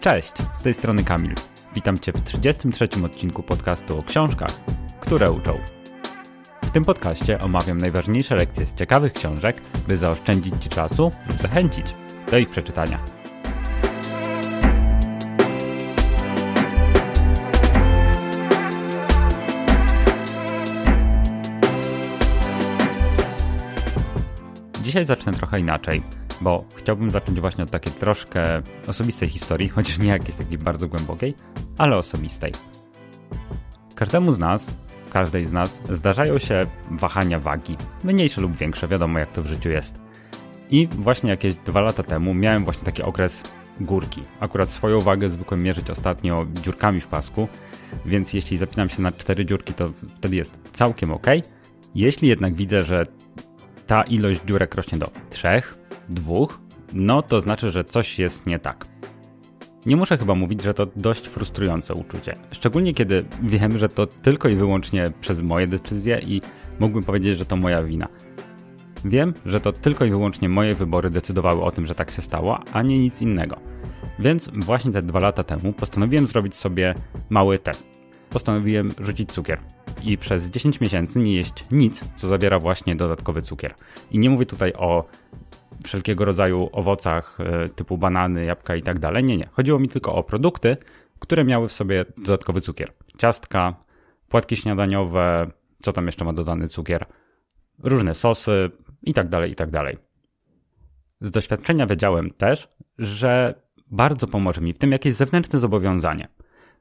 Cześć, z tej strony Kamil. Witam Cię w 33. odcinku podcastu o książkach, które uczą. W tym podcaście omawiam najważniejsze lekcje z ciekawych książek, by zaoszczędzić Ci czasu lub zachęcić do ich przeczytania. Dzisiaj zacznę trochę inaczej bo chciałbym zacząć właśnie od takiej troszkę osobistej historii, chociaż nie jakiejś takiej bardzo głębokiej, ale osobistej. Każdemu z nas, każdej z nas zdarzają się wahania wagi, mniejsze lub większe, wiadomo jak to w życiu jest. I właśnie jakieś dwa lata temu miałem właśnie taki okres górki. Akurat swoją wagę zwykłem mierzyć ostatnio dziurkami w pasku, więc jeśli zapinam się na cztery dziurki, to wtedy jest całkiem ok. Jeśli jednak widzę, że ta ilość dziurek rośnie do trzech, dwóch, no to znaczy, że coś jest nie tak. Nie muszę chyba mówić, że to dość frustrujące uczucie. Szczególnie kiedy wiem, że to tylko i wyłącznie przez moje decyzje i mógłbym powiedzieć, że to moja wina. Wiem, że to tylko i wyłącznie moje wybory decydowały o tym, że tak się stało, a nie nic innego. Więc właśnie te dwa lata temu postanowiłem zrobić sobie mały test. Postanowiłem rzucić cukier i przez 10 miesięcy nie jeść nic, co zawiera właśnie dodatkowy cukier. I nie mówię tutaj o wszelkiego rodzaju owocach e, typu banany, jabłka i tak dalej. Nie, nie. Chodziło mi tylko o produkty, które miały w sobie dodatkowy cukier. Ciastka, płatki śniadaniowe, co tam jeszcze ma dodany cukier, różne sosy i tak dalej, i tak dalej. Z doświadczenia wiedziałem też, że bardzo pomoże mi w tym jakieś zewnętrzne zobowiązanie –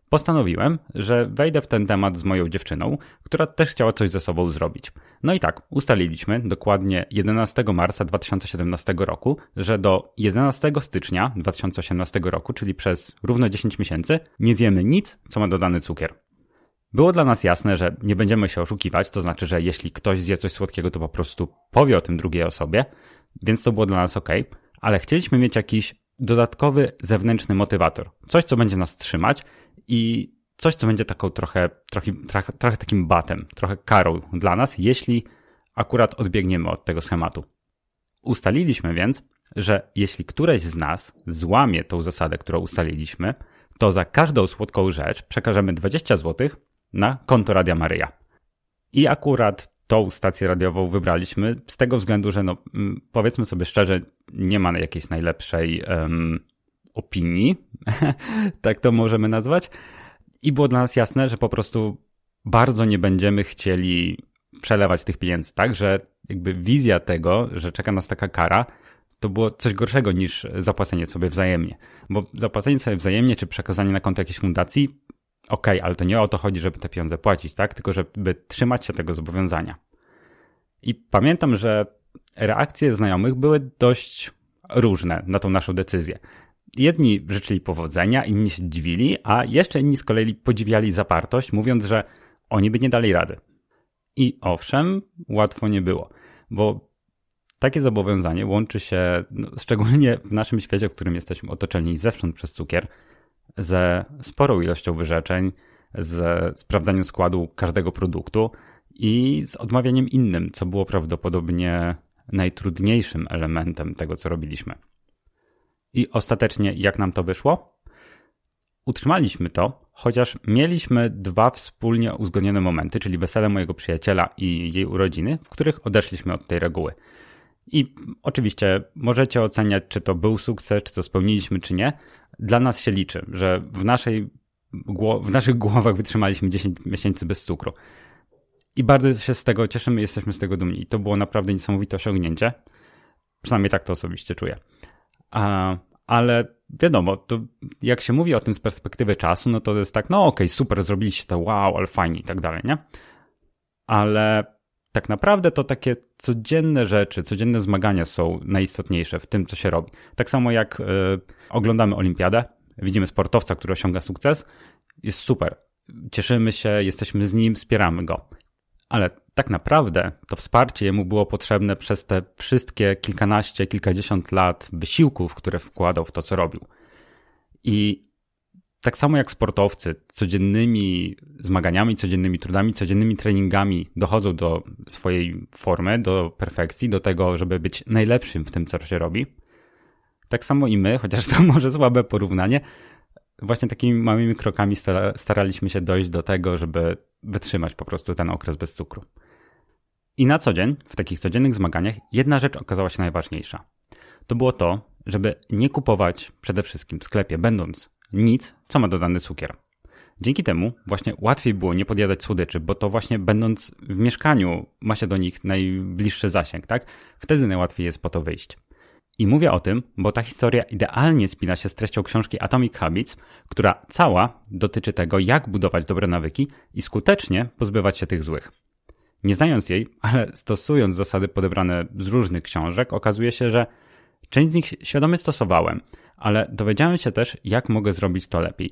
Postanowiłem, że wejdę w ten temat z moją dziewczyną, która też chciała coś ze sobą zrobić. No i tak, ustaliliśmy dokładnie 11 marca 2017 roku, że do 11 stycznia 2018 roku, czyli przez równo 10 miesięcy, nie zjemy nic, co ma dodany cukier. Było dla nas jasne, że nie będziemy się oszukiwać, to znaczy, że jeśli ktoś zje coś słodkiego, to po prostu powie o tym drugiej osobie, więc to było dla nas ok, ale chcieliśmy mieć jakiś dodatkowy zewnętrzny motywator, coś, co będzie nas trzymać i coś, co będzie taką trochę, trochę, trochę, takim batem, trochę karą dla nas, jeśli akurat odbiegniemy od tego schematu. Ustaliliśmy więc, że jeśli któreś z nas złamie tą zasadę, którą ustaliliśmy, to za każdą słodką rzecz przekażemy 20 zł na konto Radia Maryja. I akurat tą stację radiową wybraliśmy z tego względu, że no, mm, powiedzmy sobie szczerze, nie ma jakiejś najlepszej opinii, tak to możemy nazwać. I było dla nas jasne, że po prostu bardzo nie będziemy chcieli przelewać tych pieniędzy, tak? Że jakby wizja tego, że czeka nas taka kara, to było coś gorszego niż zapłacenie sobie wzajemnie. Bo zapłacenie sobie wzajemnie czy przekazanie na konto jakiejś fundacji, okej, okay, ale to nie o to chodzi, żeby te pieniądze płacić, tak? Tylko żeby trzymać się tego zobowiązania. I pamiętam, że reakcje znajomych były dość różne na tą naszą decyzję. Jedni życzyli powodzenia, inni się dziwili, a jeszcze inni z kolei podziwiali zapartość, mówiąc, że oni by nie dali rady. I owszem, łatwo nie było, bo takie zobowiązanie łączy się, no, szczególnie w naszym świecie, w którym jesteśmy otoczeni zewsząd przez cukier, ze sporą ilością wyrzeczeń, ze sprawdzaniem składu każdego produktu i z odmawianiem innym, co było prawdopodobnie najtrudniejszym elementem tego, co robiliśmy. I ostatecznie, jak nam to wyszło? Utrzymaliśmy to, chociaż mieliśmy dwa wspólnie uzgodnione momenty, czyli wesele mojego przyjaciela i jej urodziny, w których odeszliśmy od tej reguły. I oczywiście możecie oceniać, czy to był sukces, czy to spełniliśmy, czy nie. Dla nas się liczy, że w, naszej, w naszych głowach wytrzymaliśmy 10 miesięcy bez cukru. I bardzo się z tego cieszymy, jesteśmy z tego dumni. I to było naprawdę niesamowite osiągnięcie. Przynajmniej tak to osobiście czuję. A ale wiadomo, to jak się mówi o tym z perspektywy czasu, no to jest tak, no okej, okay, super, zrobiliście to, wow, ale fajnie i tak dalej, nie? Ale tak naprawdę to takie codzienne rzeczy, codzienne zmagania są najistotniejsze w tym, co się robi. Tak samo jak y, oglądamy olimpiadę, widzimy sportowca, który osiąga sukces, jest super, cieszymy się, jesteśmy z nim, wspieramy go. Ale tak naprawdę to wsparcie mu było potrzebne przez te wszystkie kilkanaście, kilkadziesiąt lat wysiłków, które wkładał w to, co robił. I tak samo jak sportowcy codziennymi zmaganiami, codziennymi trudami, codziennymi treningami dochodzą do swojej formy, do perfekcji, do tego, żeby być najlepszym w tym, co się robi. Tak samo i my, chociaż to może słabe porównanie, właśnie takimi małymi krokami staraliśmy się dojść do tego, żeby wytrzymać po prostu ten okres bez cukru. I na co dzień, w takich codziennych zmaganiach, jedna rzecz okazała się najważniejsza. To było to, żeby nie kupować przede wszystkim w sklepie, będąc nic, co ma dodany cukier. Dzięki temu właśnie łatwiej było nie podjadać słodyczy, bo to właśnie będąc w mieszkaniu ma się do nich najbliższy zasięg, tak? Wtedy najłatwiej jest po to wyjść. I mówię o tym, bo ta historia idealnie spina się z treścią książki Atomic Habits, która cała dotyczy tego, jak budować dobre nawyki i skutecznie pozbywać się tych złych. Nie znając jej, ale stosując zasady podebrane z różnych książek, okazuje się, że część z nich świadomie stosowałem, ale dowiedziałem się też, jak mogę zrobić to lepiej.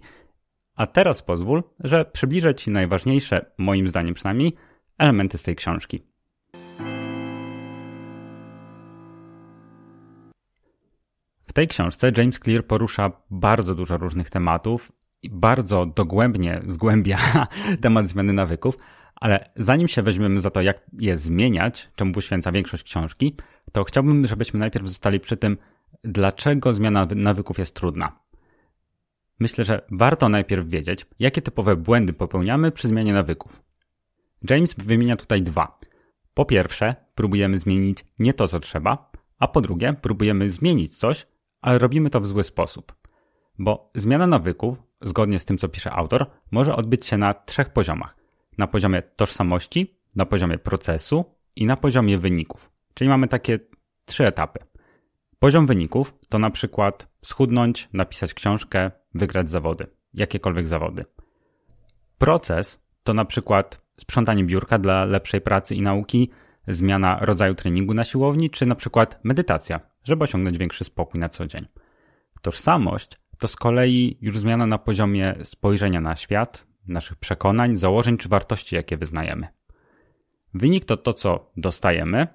A teraz pozwól, że przybliżę Ci najważniejsze, moim zdaniem przynajmniej, elementy z tej książki. tej książce James Clear porusza bardzo dużo różnych tematów i bardzo dogłębnie zgłębia temat zmiany nawyków, ale zanim się weźmiemy za to, jak je zmieniać, czemu poświęca większość książki, to chciałbym, żebyśmy najpierw zostali przy tym, dlaczego zmiana nawyków jest trudna. Myślę, że warto najpierw wiedzieć, jakie typowe błędy popełniamy przy zmianie nawyków. James wymienia tutaj dwa. Po pierwsze, próbujemy zmienić nie to, co trzeba, a po drugie, próbujemy zmienić coś, ale robimy to w zły sposób. Bo zmiana nawyków, zgodnie z tym co pisze autor, może odbyć się na trzech poziomach: na poziomie tożsamości, na poziomie procesu i na poziomie wyników. Czyli mamy takie trzy etapy. Poziom wyników to na przykład schudnąć, napisać książkę, wygrać zawody, jakiekolwiek zawody. Proces to na przykład sprzątanie biurka dla lepszej pracy i nauki, zmiana rodzaju treningu na siłowni, czy na przykład medytacja, żeby osiągnąć większy spokój na co dzień. Tożsamość to z kolei już zmiana na poziomie spojrzenia na świat, naszych przekonań, założeń czy wartości, jakie wyznajemy. Wynik to to, co dostajemy,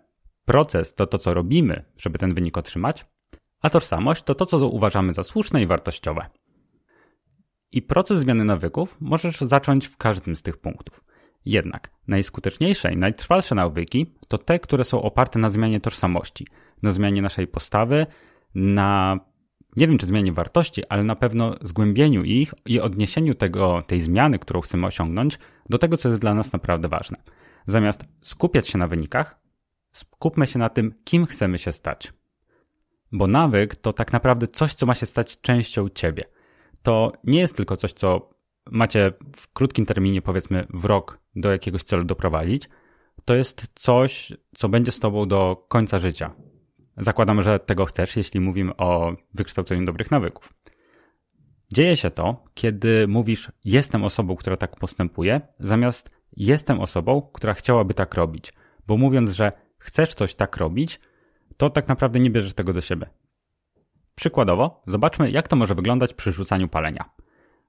proces to to, co robimy, żeby ten wynik otrzymać, a tożsamość to to, co uważamy za słuszne i wartościowe. I proces zmiany nawyków możesz zacząć w każdym z tych punktów. Jednak najskuteczniejsze i najtrwalsze nawyki to te, które są oparte na zmianie tożsamości – na zmianie naszej postawy, na nie wiem czy zmianie wartości, ale na pewno zgłębieniu ich i odniesieniu tego, tej zmiany, którą chcemy osiągnąć, do tego, co jest dla nas naprawdę ważne. Zamiast skupiać się na wynikach, skupmy się na tym, kim chcemy się stać. Bo nawyk to tak naprawdę coś, co ma się stać częścią ciebie. To nie jest tylko coś, co macie w krótkim terminie, powiedzmy w rok, do jakiegoś celu doprowadzić. To jest coś, co będzie z tobą do końca życia. Zakładam, że tego chcesz, jeśli mówimy o wykształceniu dobrych nawyków. Dzieje się to, kiedy mówisz jestem osobą, która tak postępuje, zamiast jestem osobą, która chciałaby tak robić. Bo mówiąc, że chcesz coś tak robić, to tak naprawdę nie bierzesz tego do siebie. Przykładowo, zobaczmy, jak to może wyglądać przy rzucaniu palenia.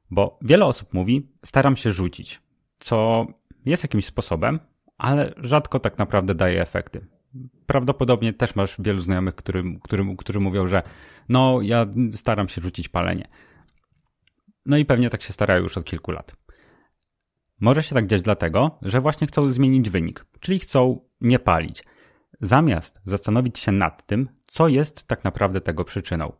Bo wiele osób mówi, staram się rzucić, co jest jakimś sposobem, ale rzadko tak naprawdę daje efekty prawdopodobnie też masz wielu znajomych, którym, którym, którzy mówią, że no, ja staram się rzucić palenie. No i pewnie tak się starają już od kilku lat. Może się tak dziać dlatego, że właśnie chcą zmienić wynik, czyli chcą nie palić, zamiast zastanowić się nad tym, co jest tak naprawdę tego przyczyną.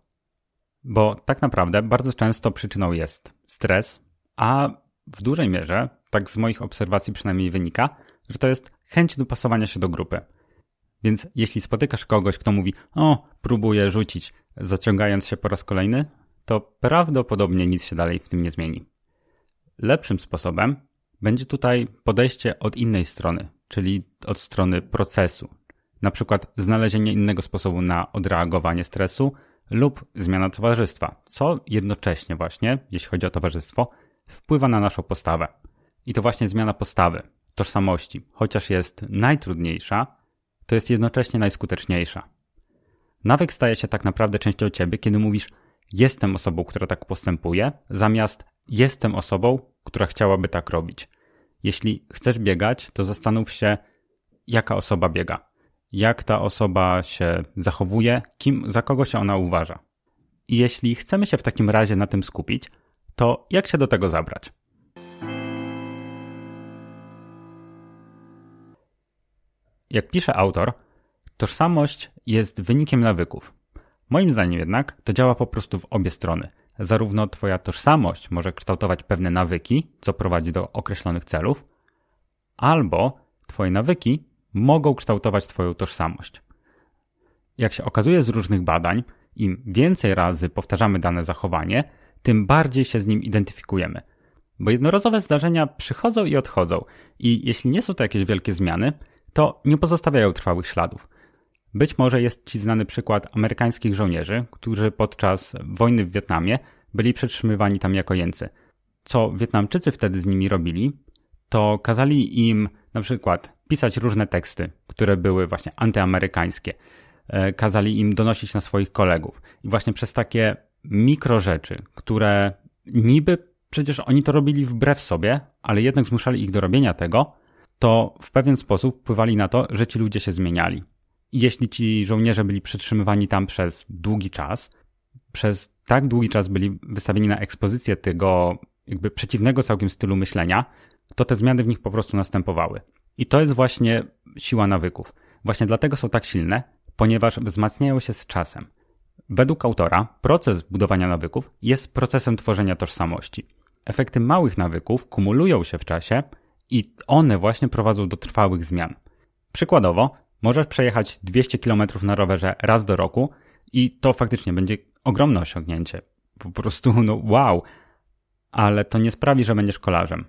Bo tak naprawdę bardzo często przyczyną jest stres, a w dużej mierze, tak z moich obserwacji przynajmniej wynika, że to jest chęć dopasowania się do grupy. Więc jeśli spotykasz kogoś, kto mówi, o, próbuję rzucić, zaciągając się po raz kolejny, to prawdopodobnie nic się dalej w tym nie zmieni. Lepszym sposobem będzie tutaj podejście od innej strony, czyli od strony procesu. Na przykład znalezienie innego sposobu na odreagowanie stresu lub zmiana towarzystwa, co jednocześnie właśnie, jeśli chodzi o towarzystwo, wpływa na naszą postawę. I to właśnie zmiana postawy, tożsamości, chociaż jest najtrudniejsza, to jest jednocześnie najskuteczniejsza. Nawyk staje się tak naprawdę częścią ciebie, kiedy mówisz jestem osobą, która tak postępuje, zamiast jestem osobą, która chciałaby tak robić. Jeśli chcesz biegać, to zastanów się, jaka osoba biega, jak ta osoba się zachowuje, kim, za kogo się ona uważa. I jeśli chcemy się w takim razie na tym skupić, to jak się do tego zabrać? Jak pisze autor, tożsamość jest wynikiem nawyków. Moim zdaniem jednak to działa po prostu w obie strony. Zarówno Twoja tożsamość może kształtować pewne nawyki, co prowadzi do określonych celów, albo Twoje nawyki mogą kształtować Twoją tożsamość. Jak się okazuje z różnych badań, im więcej razy powtarzamy dane zachowanie, tym bardziej się z nim identyfikujemy. Bo jednorazowe zdarzenia przychodzą i odchodzą, i jeśli nie są to jakieś wielkie zmiany, to nie pozostawiają trwałych śladów. Być może jest ci znany przykład amerykańskich żołnierzy, którzy podczas wojny w Wietnamie byli przetrzymywani tam jako jeńcy. Co Wietnamczycy wtedy z nimi robili, to kazali im na przykład pisać różne teksty, które były właśnie antyamerykańskie. E, kazali im donosić na swoich kolegów. I właśnie przez takie mikro rzeczy, które niby przecież oni to robili wbrew sobie, ale jednak zmuszali ich do robienia tego, to w pewien sposób wpływali na to, że ci ludzie się zmieniali. Jeśli ci żołnierze byli przetrzymywani tam przez długi czas, przez tak długi czas byli wystawieni na ekspozycję tego jakby przeciwnego całkiem stylu myślenia, to te zmiany w nich po prostu następowały. I to jest właśnie siła nawyków. Właśnie dlatego są tak silne, ponieważ wzmacniają się z czasem. Według autora proces budowania nawyków jest procesem tworzenia tożsamości. Efekty małych nawyków kumulują się w czasie i one właśnie prowadzą do trwałych zmian. Przykładowo, możesz przejechać 200 km na rowerze raz do roku i to faktycznie będzie ogromne osiągnięcie. Po prostu, no wow! Ale to nie sprawi, że będziesz kolarzem.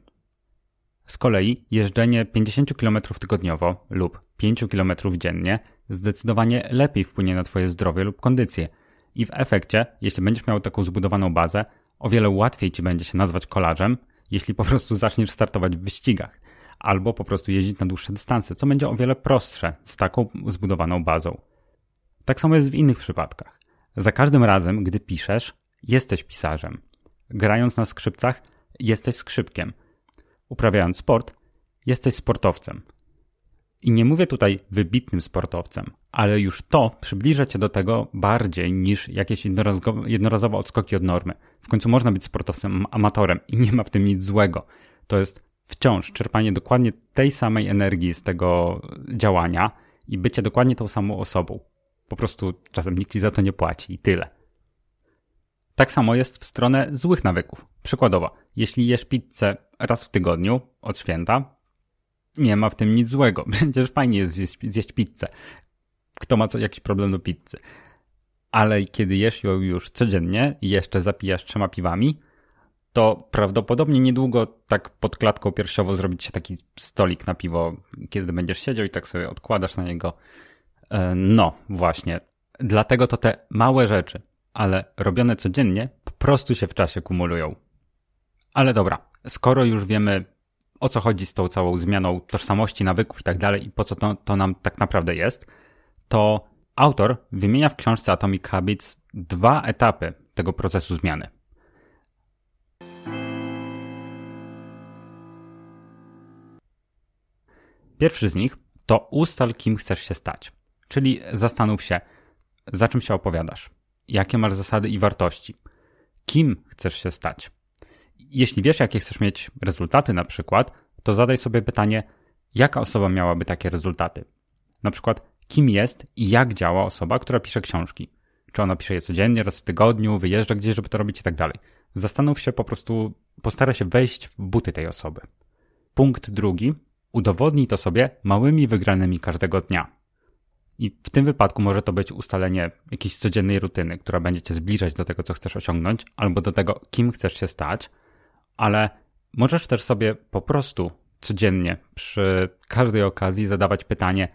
Z kolei jeżdżenie 50 km tygodniowo lub 5 km dziennie zdecydowanie lepiej wpłynie na Twoje zdrowie lub kondycję. I w efekcie, jeśli będziesz miał taką zbudowaną bazę, o wiele łatwiej Ci będzie się nazwać kolarzem jeśli po prostu zaczniesz startować w wyścigach albo po prostu jeździć na dłuższe dystanse, co będzie o wiele prostsze z taką zbudowaną bazą. Tak samo jest w innych przypadkach. Za każdym razem, gdy piszesz, jesteś pisarzem. Grając na skrzypcach, jesteś skrzypkiem. Uprawiając sport, jesteś sportowcem. I nie mówię tutaj wybitnym sportowcem, ale już to przybliża cię do tego bardziej niż jakieś jednorazowe odskoki od normy. W końcu można być sportowcem amatorem i nie ma w tym nic złego. To jest wciąż czerpanie dokładnie tej samej energii z tego działania i bycie dokładnie tą samą osobą. Po prostu czasem nikt ci za to nie płaci i tyle. Tak samo jest w stronę złych nawyków. Przykładowo, jeśli jesz pizzę raz w tygodniu od święta, nie ma w tym nic złego. Przecież fajnie jest zjeść, zjeść pizzę. Kto ma co, jakiś problem do pizzy. Ale kiedy jesz ją już codziennie i jeszcze zapijasz trzema piwami, to prawdopodobnie niedługo tak pod klatką piersiową zrobić się taki stolik na piwo, kiedy będziesz siedział i tak sobie odkładasz na niego. E, no, właśnie. Dlatego to te małe rzeczy, ale robione codziennie, po prostu się w czasie kumulują. Ale dobra, skoro już wiemy, o co chodzi z tą całą zmianą tożsamości, nawyków i tak dalej i po co to, to nam tak naprawdę jest, to autor wymienia w książce Atomic Habits dwa etapy tego procesu zmiany. Pierwszy z nich to ustal, kim chcesz się stać. Czyli zastanów się, za czym się opowiadasz, jakie masz zasady i wartości, kim chcesz się stać jeśli wiesz, jakie chcesz mieć rezultaty na przykład, to zadaj sobie pytanie, jaka osoba miałaby takie rezultaty? Na przykład, kim jest i jak działa osoba, która pisze książki? Czy ona pisze je codziennie, raz w tygodniu, wyjeżdża gdzieś, żeby to robić i tak dalej. Zastanów się po prostu, postara się wejść w buty tej osoby. Punkt drugi, udowodnij to sobie małymi wygranymi każdego dnia. I w tym wypadku może to być ustalenie jakiejś codziennej rutyny, która będzie cię zbliżać do tego, co chcesz osiągnąć, albo do tego, kim chcesz się stać – ale możesz też sobie po prostu codziennie przy każdej okazji zadawać pytanie,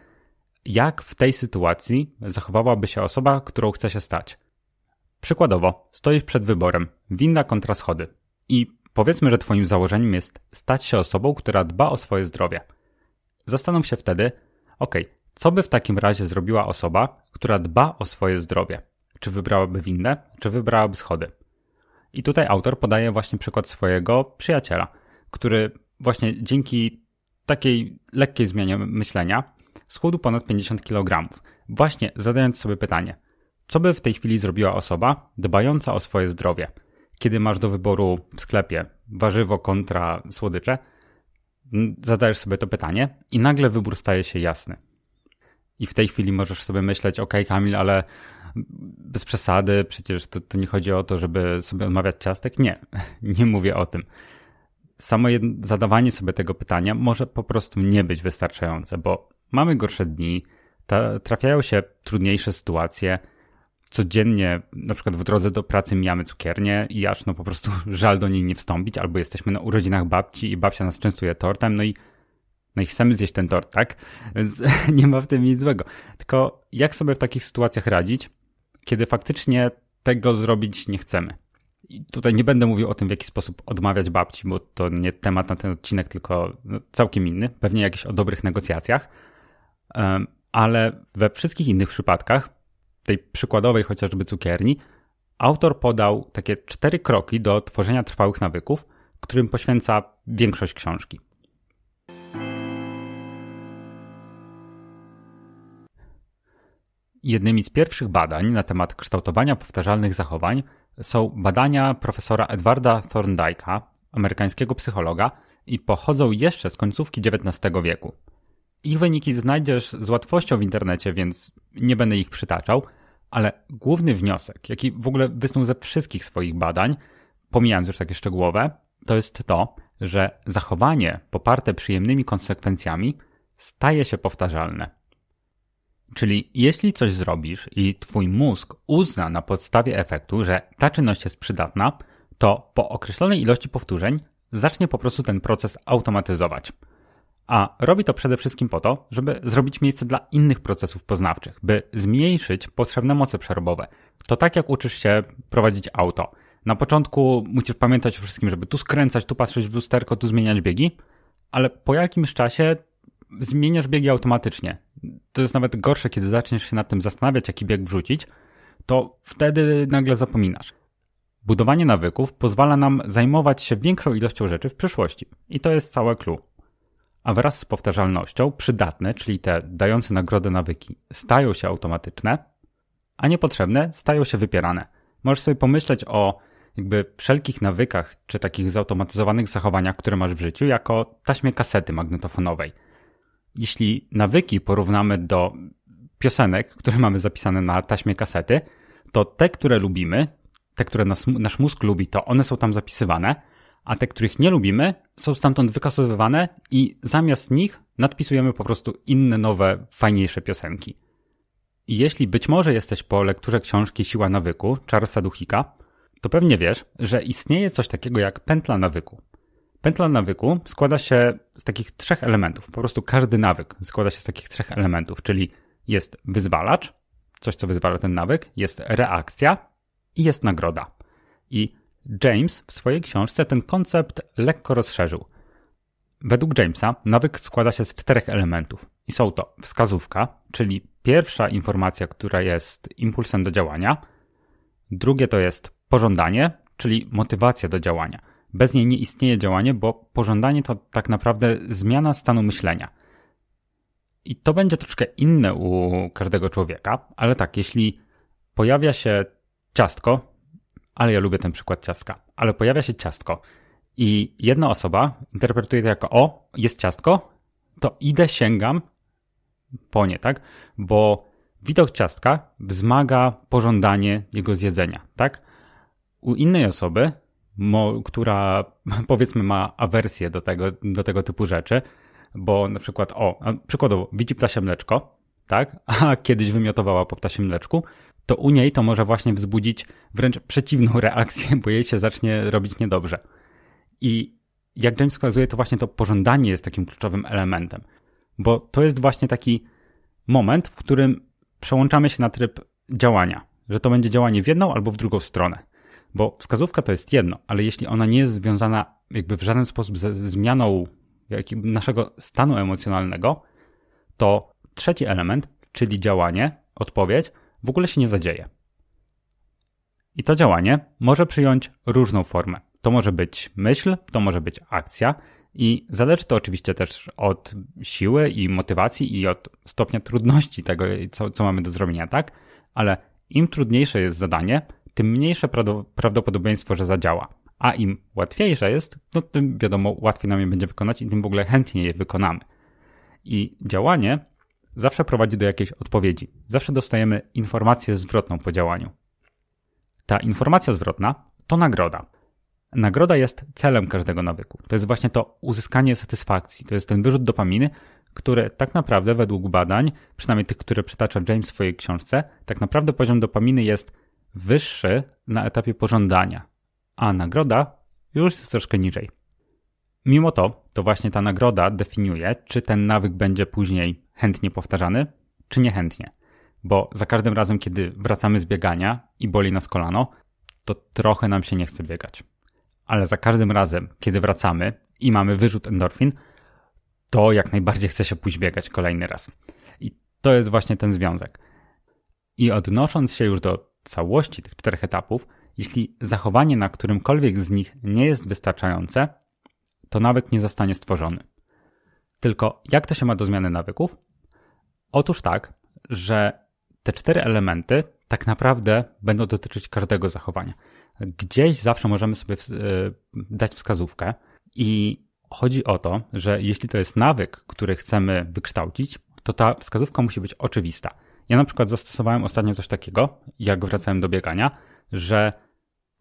jak w tej sytuacji zachowałaby się osoba, którą chce się stać. Przykładowo, stoisz przed wyborem winda kontra schody i powiedzmy, że Twoim założeniem jest stać się osobą, która dba o swoje zdrowie. Zastanów się wtedy, ok, co by w takim razie zrobiła osoba, która dba o swoje zdrowie? Czy wybrałaby windę, czy wybrałaby schody? I tutaj autor podaje właśnie przykład swojego przyjaciela, który właśnie dzięki takiej lekkiej zmianie myślenia schudł ponad 50 kg. Właśnie zadając sobie pytanie, co by w tej chwili zrobiła osoba dbająca o swoje zdrowie, kiedy masz do wyboru w sklepie warzywo kontra słodycze? Zadajesz sobie to pytanie i nagle wybór staje się jasny. I w tej chwili możesz sobie myśleć, ok, Kamil, ale bez przesady, przecież to, to nie chodzi o to, żeby sobie odmawiać ciastek. Nie, nie mówię o tym. Samo zadawanie sobie tego pytania może po prostu nie być wystarczające, bo mamy gorsze dni, ta, trafiają się trudniejsze sytuacje. Codziennie, na przykład w drodze do pracy, mijamy cukiernię i aż no po prostu żal do niej nie wstąpić, albo jesteśmy na urodzinach babci i babcia nas częstuje tortem, no i, no i chcemy zjeść ten tort, tak? Więc nie ma w tym nic złego. Tylko jak sobie w takich sytuacjach radzić? kiedy faktycznie tego zrobić nie chcemy. I tutaj nie będę mówił o tym, w jaki sposób odmawiać babci, bo to nie temat na ten odcinek, tylko no, całkiem inny, pewnie jakiś o dobrych negocjacjach. Ale we wszystkich innych przypadkach, tej przykładowej chociażby cukierni, autor podał takie cztery kroki do tworzenia trwałych nawyków, którym poświęca większość książki. Jednymi z pierwszych badań na temat kształtowania powtarzalnych zachowań są badania profesora Edwarda Thorndike'a, amerykańskiego psychologa, i pochodzą jeszcze z końcówki XIX wieku. Ich wyniki znajdziesz z łatwością w internecie, więc nie będę ich przytaczał, ale główny wniosek, jaki w ogóle wysnuł ze wszystkich swoich badań, pomijając już takie szczegółowe, to jest to, że zachowanie poparte przyjemnymi konsekwencjami staje się powtarzalne. Czyli jeśli coś zrobisz i twój mózg uzna na podstawie efektu, że ta czynność jest przydatna, to po określonej ilości powtórzeń zacznie po prostu ten proces automatyzować. A robi to przede wszystkim po to, żeby zrobić miejsce dla innych procesów poznawczych, by zmniejszyć potrzebne moce przerobowe. To tak jak uczysz się prowadzić auto. Na początku musisz pamiętać o wszystkim, żeby tu skręcać, tu patrzeć w lusterko, tu zmieniać biegi, ale po jakimś czasie zmieniasz biegi automatycznie to jest nawet gorsze, kiedy zaczniesz się nad tym zastanawiać, jaki bieg wrzucić, to wtedy nagle zapominasz. Budowanie nawyków pozwala nam zajmować się większą ilością rzeczy w przyszłości. I to jest całe clue. A wraz z powtarzalnością przydatne, czyli te dające nagrodę nawyki, stają się automatyczne, a niepotrzebne stają się wypierane. Możesz sobie pomyśleć o jakby wszelkich nawykach czy takich zautomatyzowanych zachowaniach, które masz w życiu, jako taśmie kasety magnetofonowej – jeśli nawyki porównamy do piosenek, które mamy zapisane na taśmie kasety, to te, które lubimy, te, które nas, nasz mózg lubi, to one są tam zapisywane, a te, których nie lubimy, są stamtąd wykasowywane i zamiast nich nadpisujemy po prostu inne, nowe, fajniejsze piosenki. I jeśli być może jesteś po lekturze książki Siła nawyku Charlesa Duchika, to pewnie wiesz, że istnieje coś takiego jak pętla nawyku – Pętla nawyku składa się z takich trzech elementów. Po prostu każdy nawyk składa się z takich trzech elementów, czyli jest wyzwalacz, coś co wyzwala ten nawyk, jest reakcja i jest nagroda. I James w swojej książce ten koncept lekko rozszerzył. Według Jamesa nawyk składa się z czterech elementów i są to wskazówka, czyli pierwsza informacja, która jest impulsem do działania, drugie to jest pożądanie, czyli motywacja do działania. Bez niej nie istnieje działanie, bo pożądanie to tak naprawdę zmiana stanu myślenia. I to będzie troszkę inne u każdego człowieka, ale tak, jeśli pojawia się ciastko, ale ja lubię ten przykład ciastka, ale pojawia się ciastko i jedna osoba interpretuje to jako o, jest ciastko, to idę, sięgam po nie, tak? Bo widok ciastka wzmaga pożądanie jego zjedzenia, tak? U innej osoby mo, która powiedzmy ma awersję do tego, do tego typu rzeczy, bo na przykład, o, przykładowo, widzi ptasie mleczko, tak, a kiedyś wymiotowała po ptasie mleczku, to u niej to może właśnie wzbudzić wręcz przeciwną reakcję, bo jej się zacznie robić niedobrze. I jak James wskazuje, to właśnie to pożądanie jest takim kluczowym elementem, bo to jest właśnie taki moment, w którym przełączamy się na tryb działania, że to będzie działanie w jedną albo w drugą stronę. Bo wskazówka to jest jedno, ale jeśli ona nie jest związana jakby w żaden sposób ze zmianą naszego stanu emocjonalnego, to trzeci element, czyli działanie, odpowiedź, w ogóle się nie zadzieje. I to działanie może przyjąć różną formę. To może być myśl, to może być akcja, i zależy to oczywiście też od siły i motywacji i od stopnia trudności tego, co, co mamy do zrobienia, tak? Ale im trudniejsze jest zadanie, tym mniejsze prawdopodobieństwo, że zadziała. A im łatwiejsze jest, no tym wiadomo, łatwiej nam je będzie wykonać i tym w ogóle chętniej je wykonamy. I działanie zawsze prowadzi do jakiejś odpowiedzi. Zawsze dostajemy informację zwrotną po działaniu. Ta informacja zwrotna to nagroda. Nagroda jest celem każdego nawyku. To jest właśnie to uzyskanie satysfakcji. To jest ten wyrzut dopaminy, który tak naprawdę według badań, przynajmniej tych, które przytacza James w swojej książce, tak naprawdę poziom dopaminy jest wyższy na etapie pożądania, a nagroda już jest troszkę niżej. Mimo to, to właśnie ta nagroda definiuje, czy ten nawyk będzie później chętnie powtarzany, czy niechętnie. Bo za każdym razem, kiedy wracamy z biegania i boli nas kolano, to trochę nam się nie chce biegać. Ale za każdym razem, kiedy wracamy i mamy wyrzut endorfin, to jak najbardziej chce się pójść biegać kolejny raz. I to jest właśnie ten związek. I odnosząc się już do całości tych czterech etapów, jeśli zachowanie na którymkolwiek z nich nie jest wystarczające, to nawyk nie zostanie stworzony. Tylko jak to się ma do zmiany nawyków? Otóż tak, że te cztery elementy tak naprawdę będą dotyczyć każdego zachowania. Gdzieś zawsze możemy sobie e, dać wskazówkę, i chodzi o to, że jeśli to jest nawyk, który chcemy wykształcić, to ta wskazówka musi być oczywista. Ja na przykład zastosowałem ostatnio coś takiego, jak wracałem do biegania, że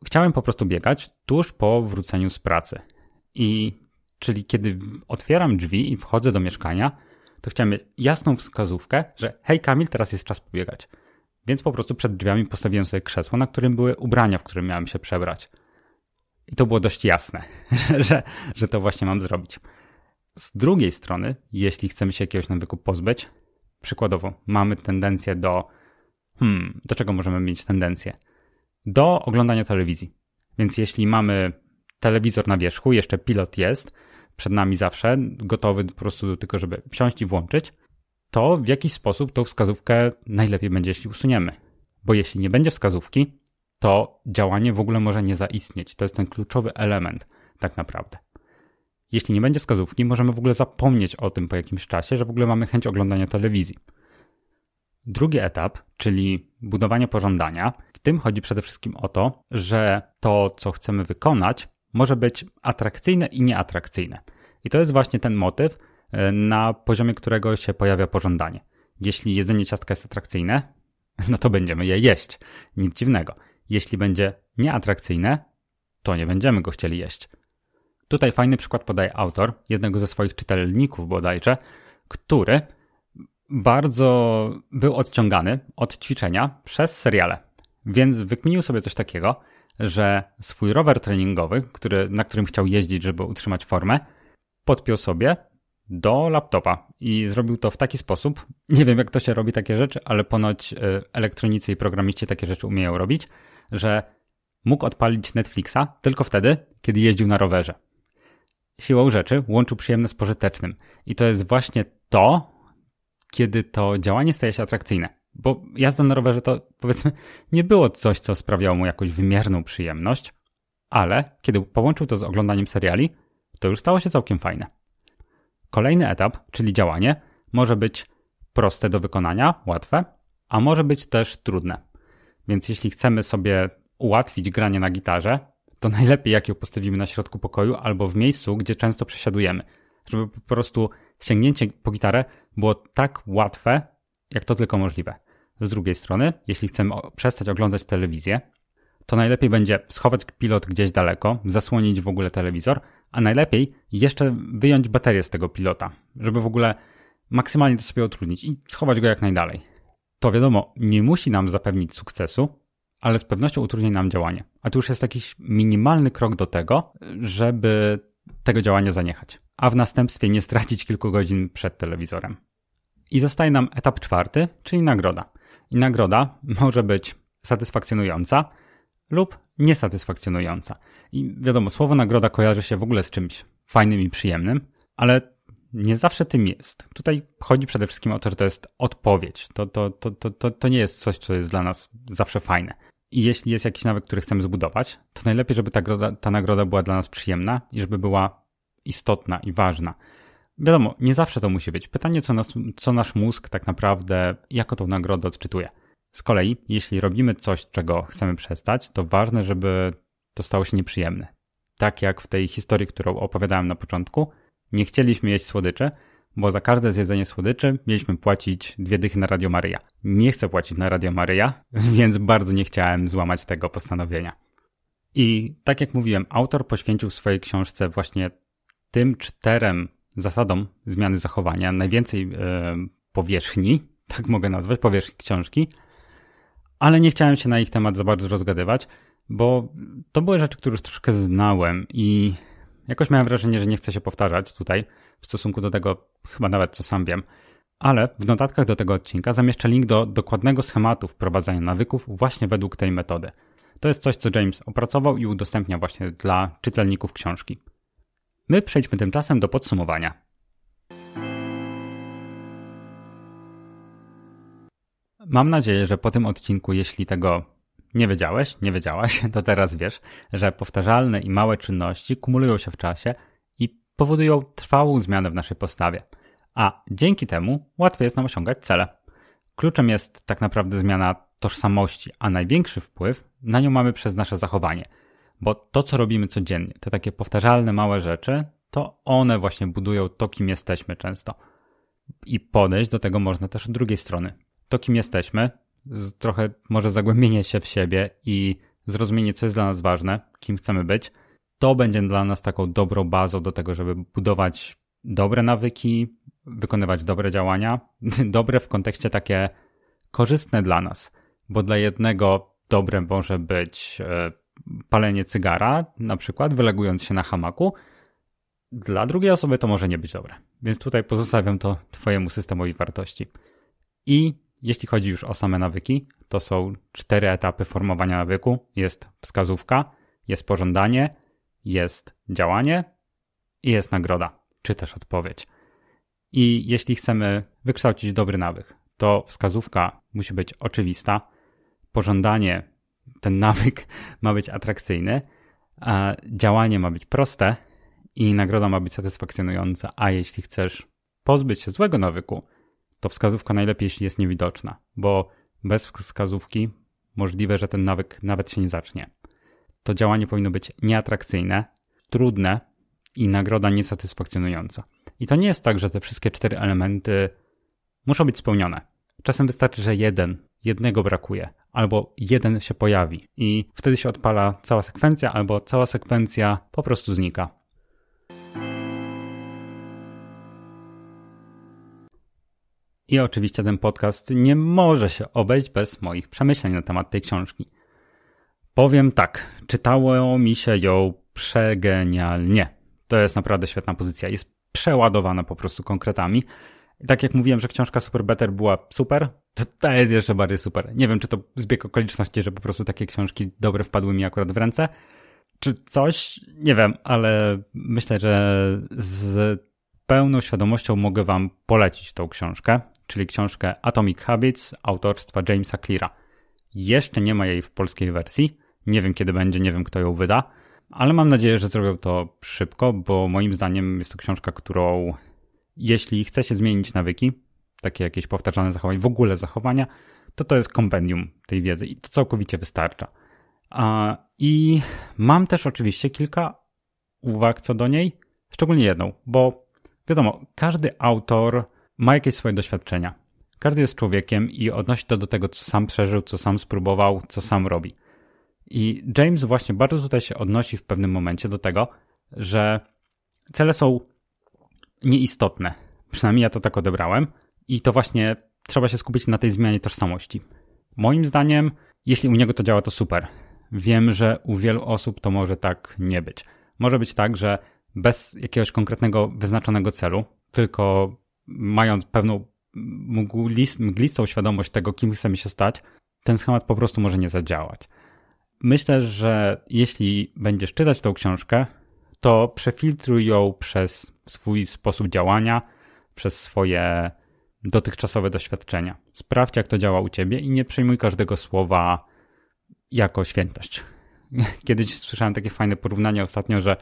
chciałem po prostu biegać tuż po wróceniu z pracy. I czyli kiedy otwieram drzwi i wchodzę do mieszkania, to chciałem mieć jasną wskazówkę, że hej Kamil, teraz jest czas pobiegać. Więc po prostu przed drzwiami postawiłem sobie krzesło, na którym były ubrania, w którym miałem się przebrać. I to było dość jasne, że, że to właśnie mam zrobić. Z drugiej strony, jeśli chcemy się jakiegoś nawyku pozbyć, Przykładowo, mamy tendencję do. Hmm, do czego możemy mieć tendencję? Do oglądania telewizji. Więc jeśli mamy telewizor na wierzchu, jeszcze pilot jest przed nami zawsze, gotowy po prostu do tego, żeby wsiąść i włączyć, to w jakiś sposób tą wskazówkę najlepiej będzie, jeśli usuniemy. Bo jeśli nie będzie wskazówki, to działanie w ogóle może nie zaistnieć. To jest ten kluczowy element, tak naprawdę. Jeśli nie będzie wskazówki, możemy w ogóle zapomnieć o tym po jakimś czasie, że w ogóle mamy chęć oglądania telewizji. Drugi etap, czyli budowanie pożądania, w tym chodzi przede wszystkim o to, że to, co chcemy wykonać, może być atrakcyjne i nieatrakcyjne. I to jest właśnie ten motyw, e, na poziomie którego się pojawia pożądanie. Jeśli jedzenie ciastka jest atrakcyjne, no to będziemy je jeść. Nic dziwnego. Jeśli będzie nieatrakcyjne, to nie będziemy go chcieli jeść. Tutaj fajny przykład podaje autor, jednego ze swoich czytelników bodajże, który bardzo był odciągany od ćwiczenia przez seriale. Więc wykminił sobie coś takiego, że swój rower treningowy, który, na którym chciał jeździć, żeby utrzymać formę, podpiął sobie do laptopa i zrobił to w taki sposób. Nie wiem, jak to się robi takie rzeczy, ale ponoć y, elektronicy i programiści takie rzeczy umieją robić, że mógł odpalić Netflixa tylko wtedy, kiedy jeździł na rowerze siłą rzeczy łączył przyjemne z pożytecznym. I to jest właśnie to, kiedy to działanie staje się atrakcyjne. Bo jazda na rowerze to, powiedzmy, nie było coś, co sprawiało mu jakąś wymierną przyjemność, ale kiedy połączył to z oglądaniem seriali, to już stało się całkiem fajne. Kolejny etap, czyli działanie, może być proste do wykonania, łatwe, a może być też trudne. Więc jeśli chcemy sobie ułatwić granie na gitarze, to najlepiej jak ją postawimy na środku pokoju albo w miejscu, gdzie często przesiadujemy, żeby po prostu sięgnięcie po gitarę było tak łatwe, jak to tylko możliwe. Z drugiej strony, jeśli chcemy przestać oglądać telewizję, to najlepiej będzie schować pilot gdzieś daleko, zasłonić w ogóle telewizor, a najlepiej jeszcze wyjąć baterię z tego pilota, żeby w ogóle maksymalnie to sobie utrudnić i schować go jak najdalej. To wiadomo, nie musi nam zapewnić sukcesu, ale z pewnością utrudni nam działanie. A tu już jest jakiś minimalny krok do tego, żeby tego działania zaniechać, a w następstwie nie stracić kilku godzin przed telewizorem. I zostaje nam etap czwarty, czyli nagroda. I nagroda może być satysfakcjonująca lub niesatysfakcjonująca. I wiadomo, słowo nagroda kojarzy się w ogóle z czymś fajnym i przyjemnym, ale nie zawsze tym jest. Tutaj chodzi przede wszystkim o to, że to jest odpowiedź. To, to, to, to, to, to nie jest coś, co jest dla nas zawsze fajne. I jeśli jest jakiś nawyk, który chcemy zbudować, to najlepiej, żeby ta, groda, ta nagroda była dla nas przyjemna i żeby była istotna i ważna. Wiadomo, nie zawsze to musi być. Pytanie, co, nas, co nasz mózg tak naprawdę, jako tą nagrodę odczytuje. Z kolei, jeśli robimy coś, czego chcemy przestać, to ważne, żeby to stało się nieprzyjemne. Tak jak w tej historii, którą opowiadałem na początku, nie chcieliśmy jeść słodyczy, bo za każde zjedzenie słodyczy mieliśmy płacić dwie dychy na Radio Maryja. Nie chcę płacić na Radio Maryja, więc bardzo nie chciałem złamać tego postanowienia. I tak jak mówiłem, autor poświęcił w swojej książce właśnie tym czterem zasadom zmiany zachowania najwięcej yy, powierzchni, tak mogę nazwać, powierzchni książki, ale nie chciałem się na ich temat za bardzo rozgadywać, bo to były rzeczy, które już troszkę znałem i Jakoś miałem wrażenie, że nie chcę się powtarzać tutaj w stosunku do tego, chyba nawet co sam wiem. Ale w notatkach do tego odcinka zamieszczę link do dokładnego schematu wprowadzania nawyków właśnie według tej metody. To jest coś, co James opracował i udostępnia właśnie dla czytelników książki. My przejdźmy tymczasem do podsumowania. Mam nadzieję, że po tym odcinku, jeśli tego nie wiedziałeś, nie wiedziałaś, to teraz wiesz, że powtarzalne i małe czynności kumulują się w czasie i powodują trwałą zmianę w naszej postawie, a dzięki temu łatwiej jest nam osiągać cele. Kluczem jest tak naprawdę zmiana tożsamości, a największy wpływ na nią mamy przez nasze zachowanie, bo to, co robimy codziennie, te takie powtarzalne małe rzeczy, to one właśnie budują to, kim jesteśmy często. I podejść do tego można też od drugiej strony. To, kim jesteśmy, trochę może zagłębienie się w siebie i zrozumienie, co jest dla nas ważne, kim chcemy być, to będzie dla nas taką dobrą bazą do tego, żeby budować dobre nawyki, wykonywać dobre działania, dobre w kontekście takie korzystne dla nas, bo dla jednego dobre może być e, palenie cygara, na przykład wylegując się na hamaku, dla drugiej osoby to może nie być dobre. Więc tutaj pozostawiam to Twojemu systemowi wartości. I jeśli chodzi już o same nawyki, to są cztery etapy formowania nawyku. Jest wskazówka, jest pożądanie, jest działanie i jest nagroda, czy też odpowiedź. I jeśli chcemy wykształcić dobry nawyk, to wskazówka musi być oczywista, pożądanie, ten nawyk ma być atrakcyjny, a działanie ma być proste i nagroda ma być satysfakcjonująca. A jeśli chcesz pozbyć się złego nawyku, to wskazówka najlepiej, jeśli jest niewidoczna, bo bez wskazówki możliwe, że ten nawyk nawet się nie zacznie. To działanie powinno być nieatrakcyjne, trudne i nagroda niesatysfakcjonująca. I to nie jest tak, że te wszystkie cztery elementy muszą być spełnione. Czasem wystarczy, że jeden, jednego brakuje, albo jeden się pojawi i wtedy się odpala cała sekwencja, albo cała sekwencja po prostu znika. I oczywiście ten podcast nie może się obejść bez moich przemyśleń na temat tej książki. Powiem tak, czytało mi się ją przegenialnie. To jest naprawdę świetna pozycja. Jest przeładowana po prostu konkretami. I tak jak mówiłem, że książka Super Better była super, to ta jest jeszcze bardziej super. Nie wiem, czy to zbieg okoliczności, że po prostu takie książki dobre wpadły mi akurat w ręce, czy coś, nie wiem, ale myślę, że z pełną świadomością mogę Wam polecić tą książkę, czyli książkę Atomic Habits autorstwa Jamesa Cleara. Jeszcze nie ma jej w polskiej wersji. Nie wiem kiedy będzie, nie wiem kto ją wyda, ale mam nadzieję, że zrobią to szybko, bo moim zdaniem jest to książka, którą jeśli chce się zmienić nawyki, takie jakieś powtarzane zachowania, w ogóle zachowania, to to jest kompendium tej wiedzy i to całkowicie wystarcza. I mam też oczywiście kilka uwag co do niej, szczególnie jedną, bo Wiadomo, każdy autor ma jakieś swoje doświadczenia. Każdy jest człowiekiem i odnosi to do tego, co sam przeżył, co sam spróbował, co sam robi. I James właśnie bardzo tutaj się odnosi w pewnym momencie do tego, że cele są nieistotne. Przynajmniej ja to tak odebrałem. I to właśnie trzeba się skupić na tej zmianie tożsamości. Moim zdaniem, jeśli u niego to działa, to super. Wiem, że u wielu osób to może tak nie być. Może być tak, że bez jakiegoś konkretnego, wyznaczonego celu, tylko mając pewną mglistą świadomość tego, kim chcemy się stać, ten schemat po prostu może nie zadziałać. Myślę, że jeśli będziesz czytać tą książkę, to przefiltruj ją przez swój sposób działania, przez swoje dotychczasowe doświadczenia. Sprawdź, jak to działa u ciebie i nie przyjmuj każdego słowa jako świętość. Kiedyś słyszałem takie fajne porównanie ostatnio, że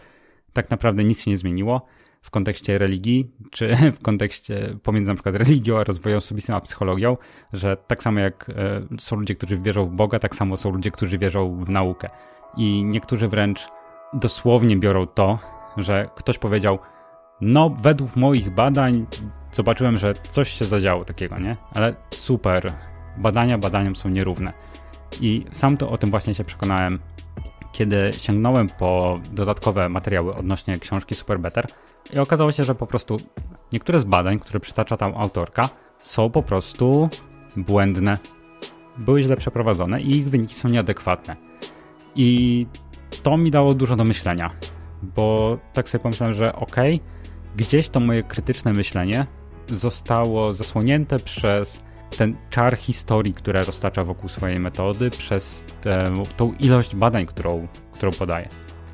tak naprawdę nic się nie zmieniło w kontekście religii, czy w kontekście pomiędzy na przykład religią a rozwojem osobistym, a psychologią, że tak samo jak e, są ludzie, którzy wierzą w Boga, tak samo są ludzie, którzy wierzą w naukę. I niektórzy wręcz dosłownie biorą to, że ktoś powiedział, no według moich badań zobaczyłem, że coś się zadziało takiego, nie? Ale super, badania badaniom są nierówne. I sam to o tym właśnie się przekonałem kiedy sięgnąłem po dodatkowe materiały odnośnie książki Super Better i okazało się, że po prostu niektóre z badań, które przytacza tam autorka, są po prostu błędne, były źle przeprowadzone i ich wyniki są nieadekwatne. I to mi dało dużo do myślenia, bo tak sobie pomyślałem, że ok, gdzieś to moje krytyczne myślenie zostało zasłonięte przez ten czar historii, które roztacza wokół swojej metody, przez tą ilość badań, którą, którą podaje.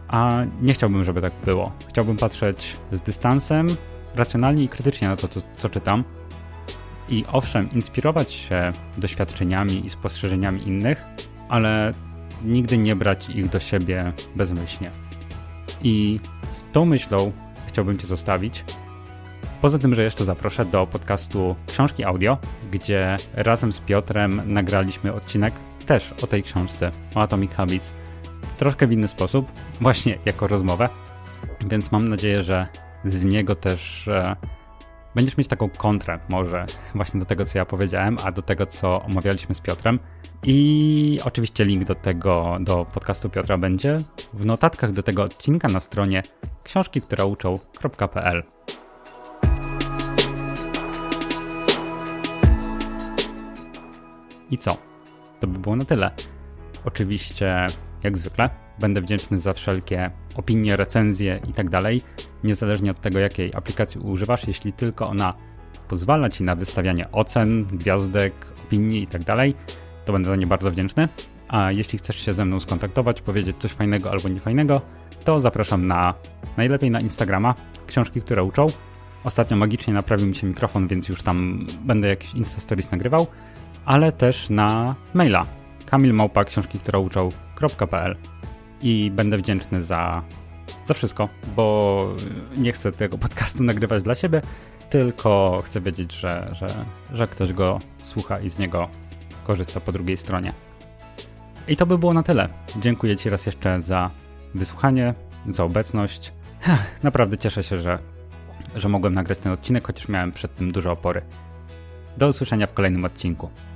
A nie chciałbym, żeby tak było. Chciałbym patrzeć z dystansem, racjonalnie i krytycznie na to, co, co czytam. I owszem, inspirować się doświadczeniami i spostrzeżeniami innych, ale nigdy nie brać ich do siebie bezmyślnie. I z tą myślą chciałbym Cię zostawić. Poza tym, że jeszcze zaproszę do podcastu Książki Audio, gdzie razem z Piotrem nagraliśmy odcinek też o tej książce, o Atomic Habits, troszkę w inny sposób, właśnie jako rozmowę, więc mam nadzieję, że z niego też e, będziesz mieć taką kontrę może właśnie do tego, co ja powiedziałem, a do tego, co omawialiśmy z Piotrem. I oczywiście link do tego, do podcastu Piotra będzie w notatkach do tego odcinka na stronie książki, która uczą.pl. I co? To by było na tyle. Oczywiście, jak zwykle, będę wdzięczny za wszelkie opinie, recenzje itd. Tak niezależnie od tego, jakiej aplikacji używasz, jeśli tylko ona pozwala ci na wystawianie ocen, gwiazdek, opinii itd., tak to będę za nie bardzo wdzięczny. A jeśli chcesz się ze mną skontaktować, powiedzieć coś fajnego albo niefajnego, to zapraszam na najlepiej na Instagrama, książki, które uczą. Ostatnio magicznie naprawił mi się mikrofon, więc już tam będę jakiś Insta Stories nagrywał ale też na maila kamilmałpa książki, która uczą.pl i będę wdzięczny za, za wszystko, bo nie chcę tego podcastu nagrywać dla siebie, tylko chcę wiedzieć, że, że, że ktoś go słucha i z niego korzysta po drugiej stronie. I to by było na tyle. Dziękuję Ci raz jeszcze za wysłuchanie, za obecność. Naprawdę cieszę się, że, że mogłem nagrać ten odcinek, chociaż miałem przed tym dużo opory. Do usłyszenia w kolejnym odcinku.